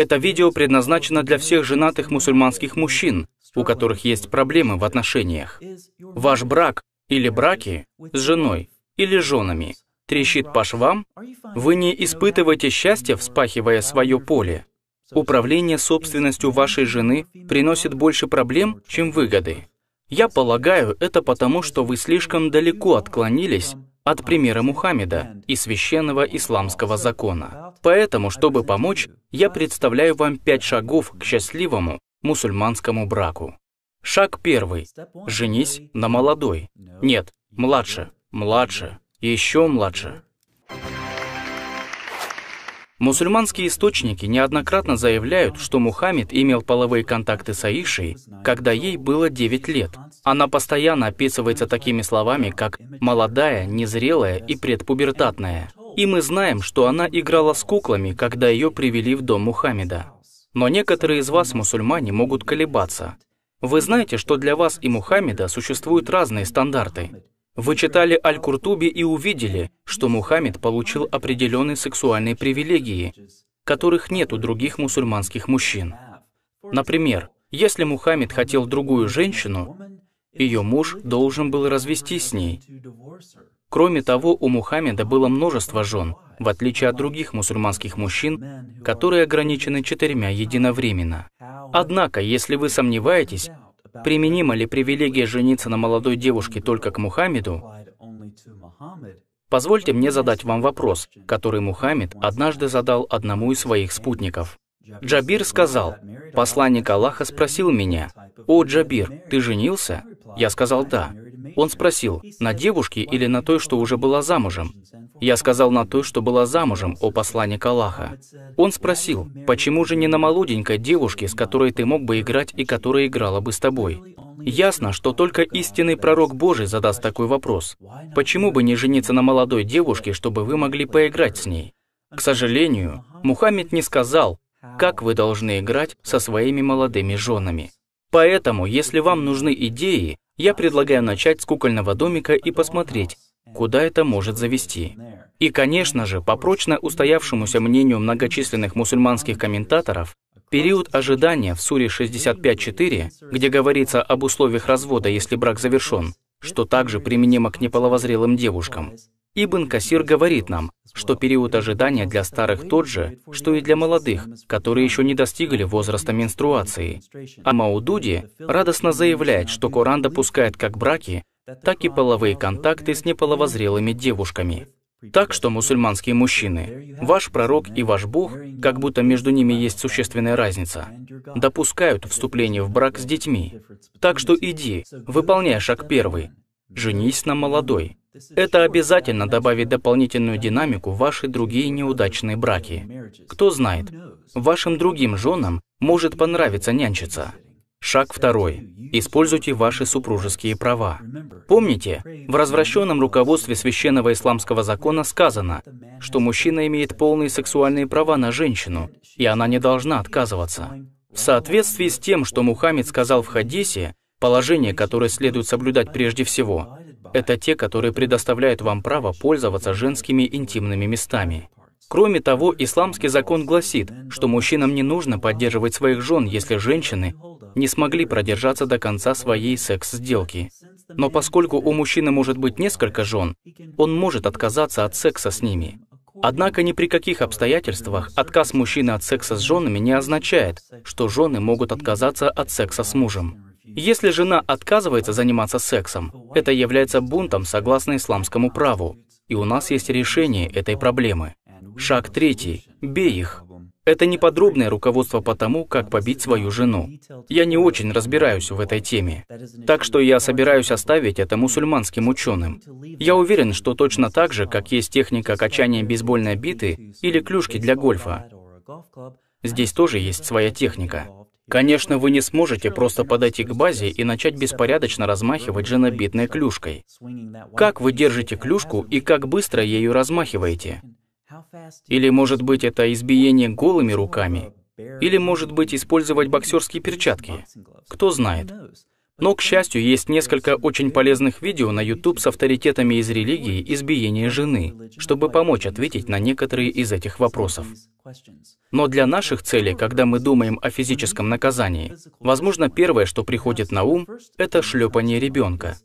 Это видео предназначено для всех женатых мусульманских мужчин, у которых есть проблемы в отношениях. Ваш брак или браки с женой или женами трещит по швам, вы не испытываете счастья, вспахивая свое поле. Управление собственностью вашей жены приносит больше проблем, чем выгоды. Я полагаю, это потому, что вы слишком далеко отклонились от примера Мухаммеда и священного исламского закона. Поэтому, чтобы помочь, я представляю вам пять шагов к счастливому мусульманскому браку. Шаг первый. Женись на молодой. Нет, младше, младше, еще младше. Мусульманские источники неоднократно заявляют, что Мухаммед имел половые контакты с Аишей, когда ей было 9 лет. Она постоянно описывается такими словами, как «молодая», «незрелая» и «предпубертатная». И мы знаем, что она играла с куклами, когда ее привели в дом Мухаммеда. Но некоторые из вас, мусульмане, могут колебаться. Вы знаете, что для вас и Мухаммеда существуют разные стандарты. Вы читали Аль-Куртуби и увидели, что Мухаммед получил определенные сексуальные привилегии, которых нет у других мусульманских мужчин. Например, если Мухаммед хотел другую женщину, ее муж должен был развестись с ней. Кроме того, у Мухаммеда было множество жен, в отличие от других мусульманских мужчин, которые ограничены четырьмя единовременно. Однако, если вы сомневаетесь, применима ли привилегия жениться на молодой девушке только к Мухаммеду, позвольте мне задать вам вопрос, который Мухаммед однажды задал одному из своих спутников. Джабир сказал, «Посланник Аллаха спросил меня, «О, Джабир, ты женился?» Я сказал «Да». Он спросил, на девушке или на той, что уже была замужем? Я сказал, на той, что была замужем, о посланник Аллаха. Он спросил, почему же не на молоденькой девушке, с которой ты мог бы играть и которая играла бы с тобой? Ясно, что только истинный пророк Божий задаст такой вопрос. Почему бы не жениться на молодой девушке, чтобы вы могли поиграть с ней? К сожалению, Мухаммед не сказал, как вы должны играть со своими молодыми женами. Поэтому, если вам нужны идеи, я предлагаю начать с кукольного домика и посмотреть, куда это может завести. И, конечно же, по прочно устоявшемуся мнению многочисленных мусульманских комментаторов, период ожидания в суре 65.4, где говорится об условиях развода, если брак завершен, что также применимо к неполовозрелым девушкам, Ибн Касир говорит нам, что период ожидания для старых тот же, что и для молодых, которые еще не достигли возраста менструации. А Маудуди радостно заявляет, что Коран допускает как браки, так и половые контакты с неполовозрелыми девушками. Так что, мусульманские мужчины, ваш пророк и ваш Бог, как будто между ними есть существенная разница, допускают вступление в брак с детьми. Так что иди, выполняй шаг первый, «Женись на молодой». Это обязательно добавит дополнительную динамику в ваши другие неудачные браки. Кто знает, вашим другим женам может понравиться нянчиться. Шаг второй. Используйте ваши супружеские права. Помните, в развращенном руководстве священного исламского закона сказано, что мужчина имеет полные сексуальные права на женщину, и она не должна отказываться. В соответствии с тем, что Мухаммед сказал в хадисе, Положения, которые следует соблюдать прежде всего, это те, которые предоставляют вам право пользоваться женскими интимными местами. Кроме того, исламский закон гласит, что мужчинам не нужно поддерживать своих жен, если женщины не смогли продержаться до конца своей секс-сделки. Но поскольку у мужчины может быть несколько жен, он может отказаться от секса с ними. Однако ни при каких обстоятельствах отказ мужчины от секса с женами не означает, что жены могут отказаться от секса с мужем. Если жена отказывается заниматься сексом, это является бунтом согласно исламскому праву. И у нас есть решение этой проблемы. Шаг третий. Бей их. Это не подробное руководство по тому, как побить свою жену. Я не очень разбираюсь в этой теме. Так что я собираюсь оставить это мусульманским ученым. Я уверен, что точно так же, как есть техника качания бейсбольной биты или клюшки для гольфа, здесь тоже есть своя техника. Конечно, вы не сможете просто подойти к базе и начать беспорядочно размахивать женобитной клюшкой. Как вы держите клюшку и как быстро ею размахиваете? Или, может быть, это избиение голыми руками? Или, может быть, использовать боксерские перчатки? Кто знает. Но, к счастью, есть несколько очень полезных видео на YouTube с авторитетами из религии избиения жены, чтобы помочь ответить на некоторые из этих вопросов. Но для наших целей, когда мы думаем о физическом наказании, возможно, первое, что приходит на ум, это шлепание ребенка.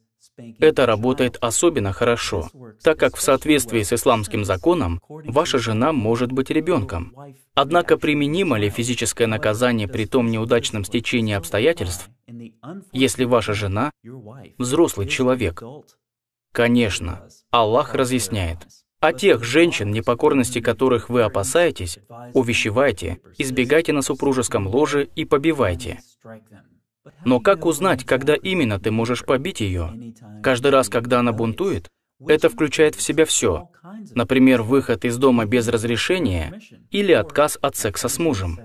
Это работает особенно хорошо, так как в соответствии с исламским законом ваша жена может быть ребенком. Однако применимо ли физическое наказание при том неудачном стечении обстоятельств, если ваша жена – взрослый человек, конечно, Аллах разъясняет, а тех женщин, непокорности которых вы опасаетесь, увещевайте, избегайте на супружеском ложе и побивайте. Но как узнать, когда именно ты можешь побить ее? Каждый раз, когда она бунтует, это включает в себя все. Например, выход из дома без разрешения или отказ от секса с мужем.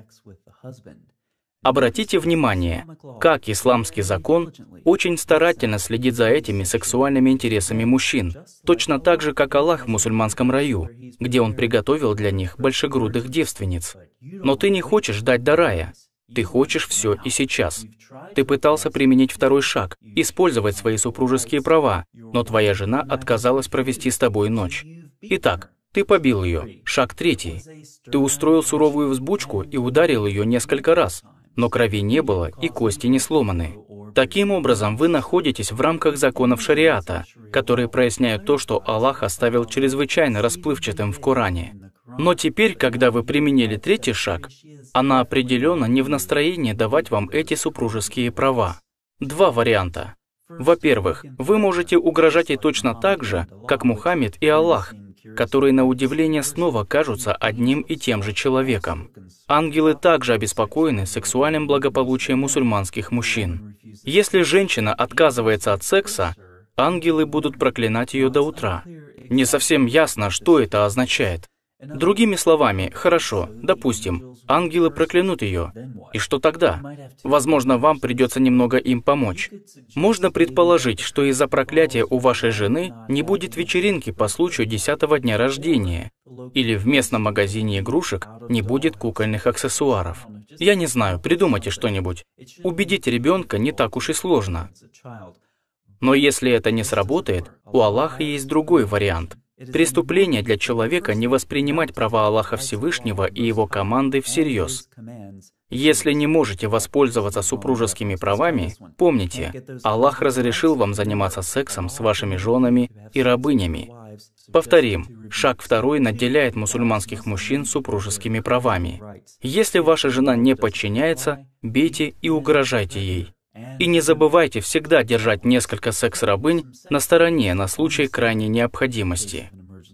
Обратите внимание, как исламский закон очень старательно следит за этими сексуальными интересами мужчин, точно так же, как Аллах в мусульманском раю, где он приготовил для них большегрудых девственниц. Но ты не хочешь ждать до рая. Ты хочешь все и сейчас. Ты пытался применить второй шаг, использовать свои супружеские права, но твоя жена отказалась провести с тобой ночь. Итак, ты побил ее. Шаг третий. Ты устроил суровую взбучку и ударил ее несколько раз, но крови не было и кости не сломаны. Таким образом, вы находитесь в рамках законов шариата, которые проясняют то, что Аллах оставил чрезвычайно расплывчатым в Коране. Но теперь, когда вы применили третий шаг, она определенно не в настроении давать вам эти супружеские права. Два варианта. Во-первых, вы можете угрожать ей точно так же, как Мухаммед и Аллах, которые, на удивление, снова кажутся одним и тем же человеком. Ангелы также обеспокоены сексуальным благополучием мусульманских мужчин. Если женщина отказывается от секса, ангелы будут проклинать ее до утра. Не совсем ясно, что это означает. Другими словами, хорошо, допустим, ангелы проклянут ее. И что тогда? Возможно, вам придется немного им помочь. Можно предположить, что из-за проклятия у вашей жены не будет вечеринки по случаю десятого дня рождения, или в местном магазине игрушек не будет кукольных аксессуаров. Я не знаю, придумайте что-нибудь. Убедить ребенка не так уж и сложно. Но если это не сработает, у Аллаха есть другой вариант – Преступление для человека не воспринимать права Аллаха Всевышнего и его команды всерьез. Если не можете воспользоваться супружескими правами, помните, Аллах разрешил вам заниматься сексом с вашими женами и рабынями. Повторим, шаг второй наделяет мусульманских мужчин супружескими правами. Если ваша жена не подчиняется, бейте и угрожайте ей. И не забывайте всегда держать несколько секс-рабынь на стороне на случай крайней необходимости.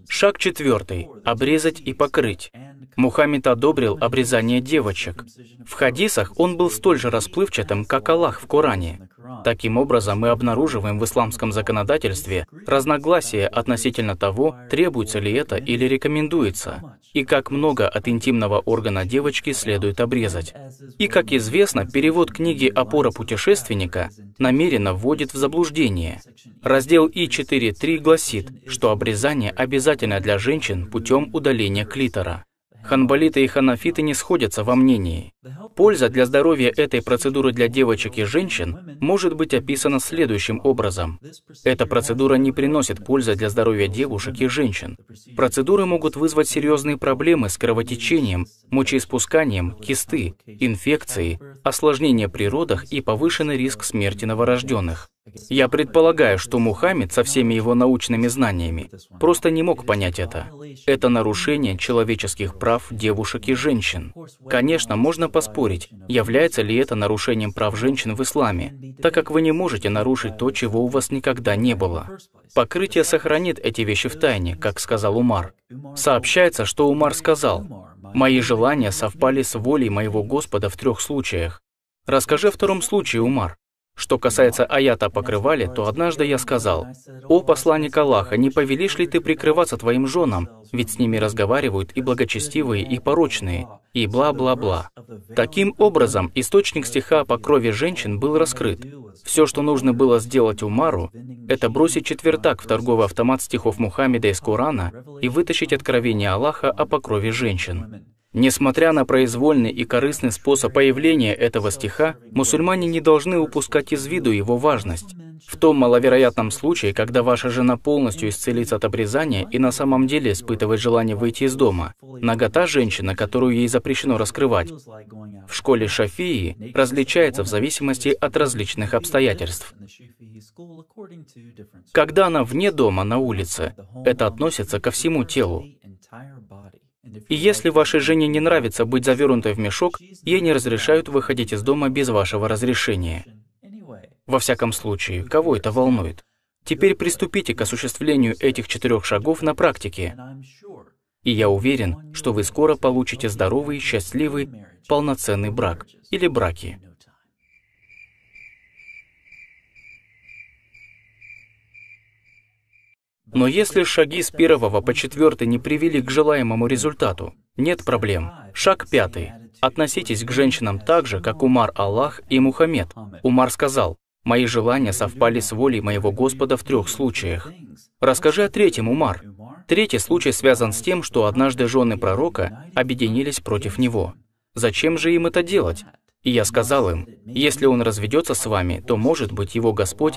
Шаг четвертый. Обрезать и покрыть. Мухаммед одобрил обрезание девочек. В хадисах он был столь же расплывчатым, как Аллах в Коране. Таким образом, мы обнаруживаем в исламском законодательстве разногласия относительно того, требуется ли это или рекомендуется, и как много от интимного органа девочки следует обрезать. И, как известно, перевод книги «Опора путешественника» намеренно вводит в заблуждение. Раздел И4.3 гласит, что обрезание обязательно обязательна для женщин путем удаления клитора. Ханбалиты и ханафиты не сходятся во мнении. Польза для здоровья этой процедуры для девочек и женщин может быть описана следующим образом. Эта процедура не приносит пользы для здоровья девушек и женщин. Процедуры могут вызвать серьезные проблемы с кровотечением, мочеиспусканием, кисты, инфекции, осложнения при родах и повышенный риск смерти новорожденных. Я предполагаю, что Мухаммед со всеми его научными знаниями просто не мог понять это. Это нарушение человеческих прав девушек и женщин. Конечно, можно поспорить, является ли это нарушением прав женщин в исламе, так как вы не можете нарушить то, чего у вас никогда не было. Покрытие сохранит эти вещи в тайне, как сказал Умар. Сообщается, что Умар сказал, «Мои желания совпали с волей моего Господа в трех случаях. Расскажи о втором случае, Умар. Что касается аята покрывали, то однажды я сказал, «О посланник Аллаха, не повелишь ли ты прикрываться твоим женам? Ведь с ними разговаривают и благочестивые, и порочные, и бла-бла-бла». Таким образом, источник стиха о покрове женщин был раскрыт. Все, что нужно было сделать Умару, это бросить четвертак в торговый автомат стихов Мухаммеда из Корана и вытащить откровение Аллаха о покрове женщин. Несмотря на произвольный и корыстный способ появления этого стиха, мусульмане не должны упускать из виду его важность. В том маловероятном случае, когда ваша жена полностью исцелится от обрезания и на самом деле испытывает желание выйти из дома, нагота женщины, которую ей запрещено раскрывать, в школе Шафии различается в зависимости от различных обстоятельств. Когда она вне дома, на улице, это относится ко всему телу. И если вашей жене не нравится быть завернутой в мешок, ей не разрешают выходить из дома без вашего разрешения. Во всяком случае, кого это волнует? Теперь приступите к осуществлению этих четырех шагов на практике. И я уверен, что вы скоро получите здоровый, счастливый, полноценный брак или браки. Но если шаги с первого по четвертый не привели к желаемому результату, нет проблем. Шаг пятый. Относитесь к женщинам так же, как Умар Аллах и Мухаммед. Умар сказал, «Мои желания совпали с волей моего Господа в трех случаях». Расскажи о третьем, Умар. Третий случай связан с тем, что однажды жены пророка объединились против него. Зачем же им это делать? И я сказал им, если он разведется с вами, то, может быть, его Господь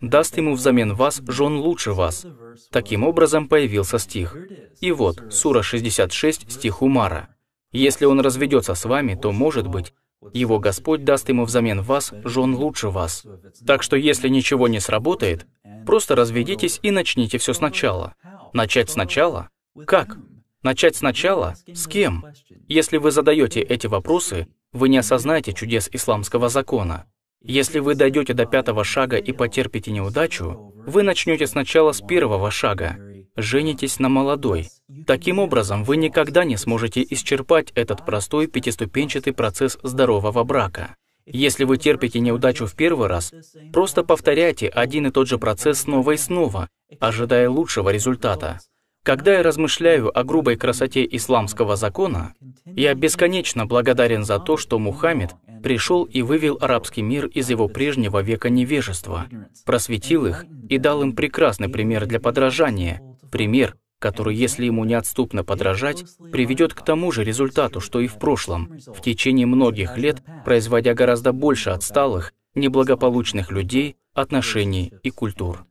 даст ему взамен вас жен лучше вас. Таким образом появился стих. И вот, Сура 66, стих Умара. Если он разведется с вами, то, может быть, его Господь даст ему взамен вас жен лучше вас. Так что, если ничего не сработает, просто разведитесь и начните все сначала. Начать сначала? Как? Начать сначала? С кем? Если вы задаете эти вопросы, вы не осознаете чудес исламского закона. Если вы дойдете до пятого шага и потерпите неудачу, вы начнете сначала с первого шага. Женитесь на молодой. Таким образом, вы никогда не сможете исчерпать этот простой пятиступенчатый процесс здорового брака. Если вы терпите неудачу в первый раз, просто повторяйте один и тот же процесс снова и снова, ожидая лучшего результата. Когда я размышляю о грубой красоте исламского закона, я бесконечно благодарен за то, что Мухаммед пришел и вывел арабский мир из его прежнего века невежества, просветил их и дал им прекрасный пример для подражания, пример, который, если ему неотступно подражать, приведет к тому же результату, что и в прошлом, в течение многих лет производя гораздо больше отсталых, неблагополучных людей, отношений и культур.